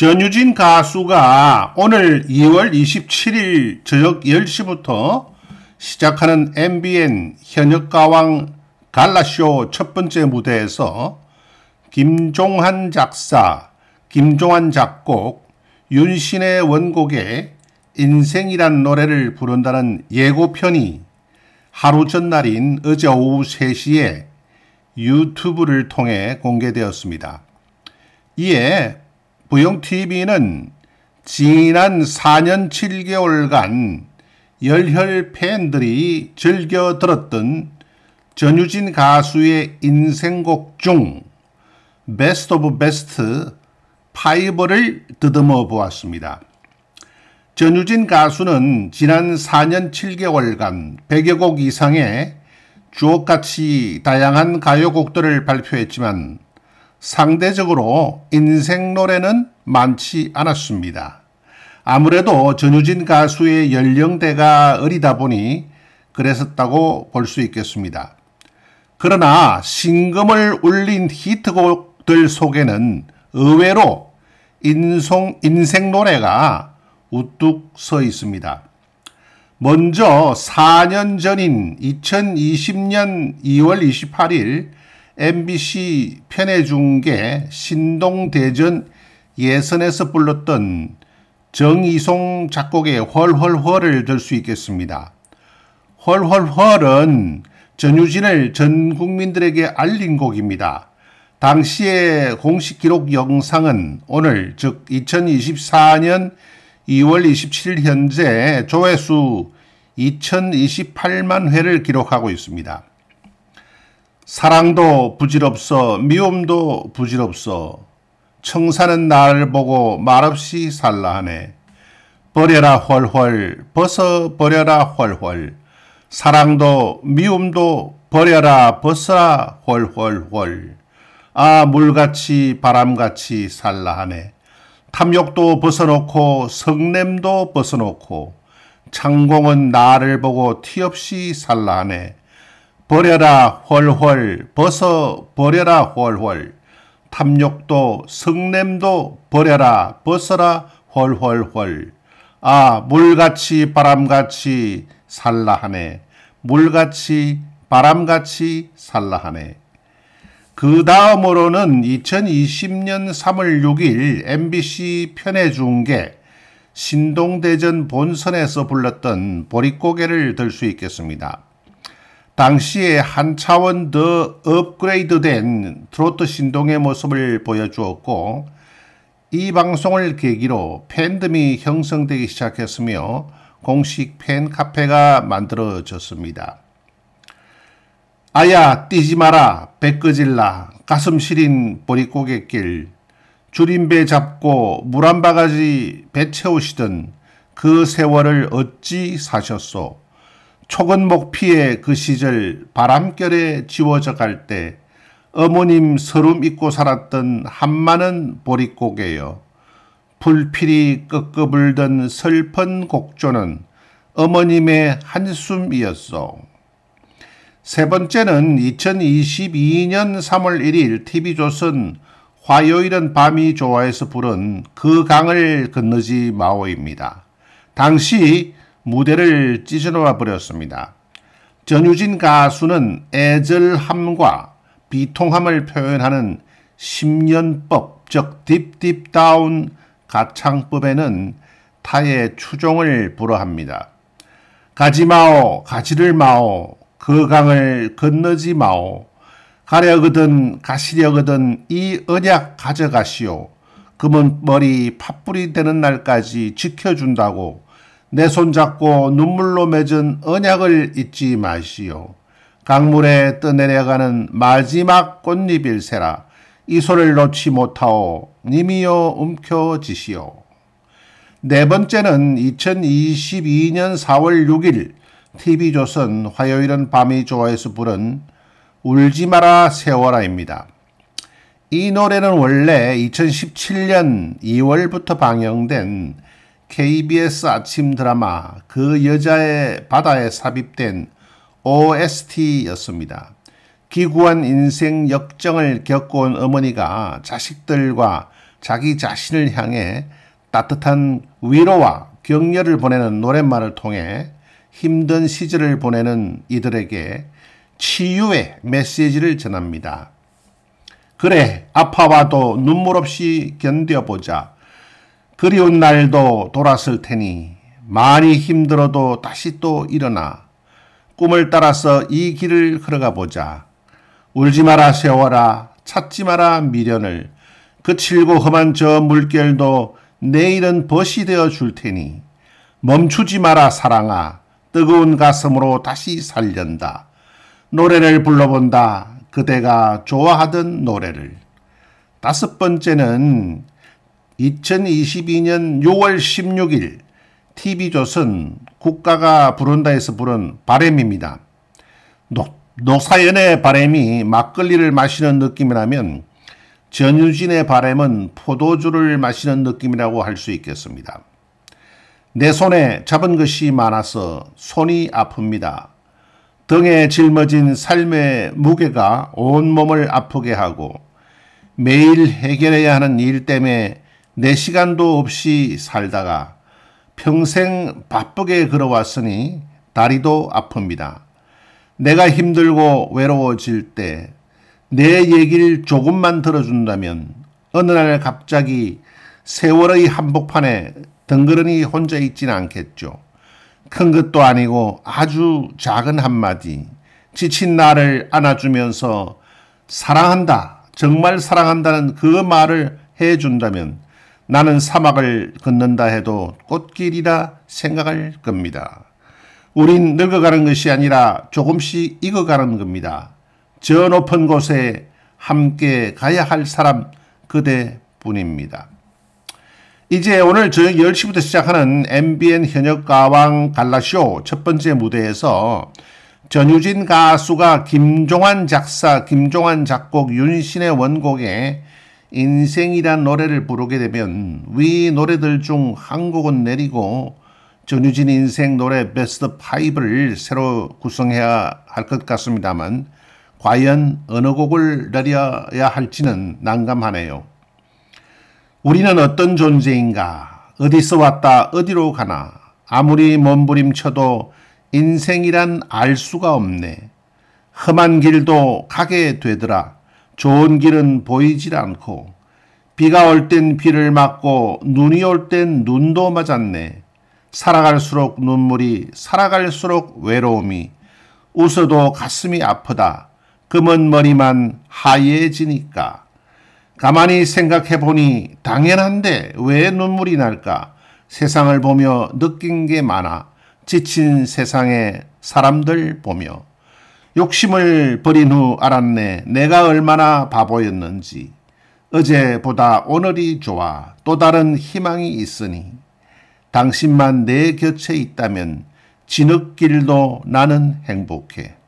전유진 가수가 오늘 2월 27일 저녁 10시부터 시작하는 MBN 현역가왕 갈라쇼 첫 번째 무대에서 김종환 작사, 김종환 작곡, 윤신의 원곡에 인생이란 노래를 부른다는 예고편이 하루 전날인 어제 오후 3시에 유튜브를 통해 공개되었습니다. 이에 부영TV는 지난 4년 7개월간 열혈 팬들이 즐겨 들었던 전유진 가수의 인생곡 중 베스트 오브 베스트 파이 5를 드듬어 보았습니다. 전유진 가수는 지난 4년 7개월간 100여 곡 이상의 주옥같이 다양한 가요곡들을 발표했지만 상대적으로 인생 노래는 많지 않았습니다. 아무래도 전유진 가수의 연령대가 어리다 보니 그랬었다고 볼 수 있겠습니다. 그러나 신금을 울린 히트곡들 속에는 의외로 인송, 인생 노래가 우뚝 서 있습니다. 먼저 4년 전인 2020년 2월 28일 MBC 편의중계 신동대전 예선에서 불렀던 정이송 작곡의 헐헐헐을 들 수 있겠습니다. 헐헐헐은 전유진을 전 국민들에게 알린 곡입니다. 당시의 공식 기록 영상은 오늘 즉 2024년 2월 27일 현재 조회수 2028만 회를 기록하고 있습니다. 사랑도 부질없어 미움도 부질없어 청사는 나를 보고 말없이 살라 하네 버려라 훨훨 벗어 버려라 훨훨 사랑도 미움도 버려라 벗어라 훨훨훨 아 물같이 바람같이 살라 하네 탐욕도 벗어놓고 성냄도 벗어놓고 창공은 나를 보고 티없이 살라 하네 버려라 훨훨 벗어 버려라 훨훨 탐욕도 성냄도 버려라 벗어라 훨훨훨 아 물같이 바람같이 살라하네 물같이 바람같이 살라하네 그 다음으로는 2020년 3월 6일 MBC 편의 중계 신동대전 본선에서 불렀던 보릿고개를 들 수 있겠습니다. 당시에 한 차원 더 업그레이드된 트로트 신동의 모습을 보여주었고 이 방송을 계기로 팬덤이 형성되기 시작했으며 공식 팬카페가 만들어졌습니다. 아야 뛰지 마라 배끄질라 가슴 시린 보릿고개 길 줄임배 잡고 물 한 바가지 배 채우시던 그 세월을 어찌 사셨소 초근목 피해 그 시절 바람결에 지워져 갈 때 어머님 서름 잊고 살았던 한마는 보릿고개여 불필이 끄끄불던 슬픈 곡조는 어머님의 한숨이었소. 세 번째는 2022년 3월 1일 TV조선 화요일은 밤이 좋아해서 부른 그 강을 건너지 마오입니다. 당시 무대를 찢어놓아 버렸습니다. 전유진 가수는 애절함과 비통함을 표현하는 1년법즉 딥딥다운 가창법에는 타의 추종을 불허합니다. 가지마오 가지를 마오 그 강을 건너지 마오 가려거든 가시려거든 이 언약 가져가시오 금은 머리 팥불이 되는 날까지 지켜준다고 내 손잡고 눈물로 맺은 언약을 잊지 마시오. 강물에 떠내려가는 마지막 꽃잎일세라. 이 소를 놓지 못하오. 님이여 움켜지시오. 네 번째는 2022년 4월 6일 TV조선 화요일은 밤이 좋아해서 부른 울지 마라 세월아입니다. 이 노래는 원래 2017년 2월부터 방영된 KBS 아침 드라마 그 여자의 바다에 삽입된 OST였습니다. 기구한 인생 역정을 겪어온 어머니가 자식들과 자기 자신을 향해 따뜻한 위로와 격려를 보내는 노랫말을 통해 힘든 시절을 보내는 이들에게 치유의 메시지를 전합니다. 그래, 아파와도 눈물 없이 견뎌보자. 그리운 날도 돌았을 테니 많이 힘들어도 다시 또 일어나 꿈을 따라서 이 길을 걸어가 보자. 울지 마라 세워라 찾지 마라 미련을 그칠고 험한 저 물결도 내일은 벗이 되어 줄 테니 멈추지 마라 사랑아 뜨거운 가슴으로 다시 살련다 노래를 불러본다 그대가 좋아하던 노래를 다섯 번째는 2022년 6월 16일 TV조선 국가가 부른다에서 부른 바램입니다. 노사연의 바램이 막걸리를 마시는 느낌이라면 전유진의 바램은 포도주를 마시는 느낌이라고 할 수 있겠습니다. 내 손에 잡은 것이 많아서 손이 아픕니다. 등에 짊어진 삶의 무게가 온몸을 아프게 하고 매일 해결해야 하는 일 때문에 내 시간도 없이 살다가 평생 바쁘게 걸어왔으니 다리도 아픕니다. 내가 힘들고 외로워질 때 내 얘기를 조금만 들어준다면 어느 날 갑자기 세월의 한복판에 덩그러니 혼자 있진 않겠죠. 큰 것도 아니고 아주 작은 한마디 지친 나를 안아주면서 사랑한다 정말 사랑한다는 그 말을 해준다면 나는 사막을 걷는다 해도 꽃길이라 생각할 겁니다. 우린 늙어가는 것이 아니라 조금씩 익어가는 겁니다. 저 높은 곳에 함께 가야 할 사람 그대뿐입니다. 이제 오늘 저녁 10시부터 시작하는 MBN 현역가왕 갈라쇼 첫 번째 무대에서 전유진 가수가 김종환 작사, 김종환 작곡, 윤신의 원곡에 인생이란 노래를 부르게 되면 위 노래들 중 한 곡은 내리고 전유진 인생 노래 베스트 5를 새로 구성해야 할 것 같습니다만 과연 어느 곡을 내려야 할지는 난감하네요. 우리는 어떤 존재인가? 어디서 왔다 어디로 가나? 아무리 몸부림쳐도 인생이란 알 수가 없네. 험한 길도 가게 되더라. 좋은 길은 보이질 않고 비가 올 땐 비를 맞고 눈이 올 땐 눈도 맞았네. 살아갈수록 눈물이 살아갈수록 외로움이 웃어도 가슴이 아프다. 금은 머리만 하얘지니까. 가만히 생각해 보니 당연한데 왜 눈물이 날까? 세상을 보며 느낀 게 많아. 지친 세상의 사람들 보며. 욕심을 버린 후 알았네. 내가 얼마나 바보였는지. 어제보다 오늘이 좋아. 또 다른 희망이 있으니. 당신만 내 곁에 있다면 진흙길도 나는 행복해.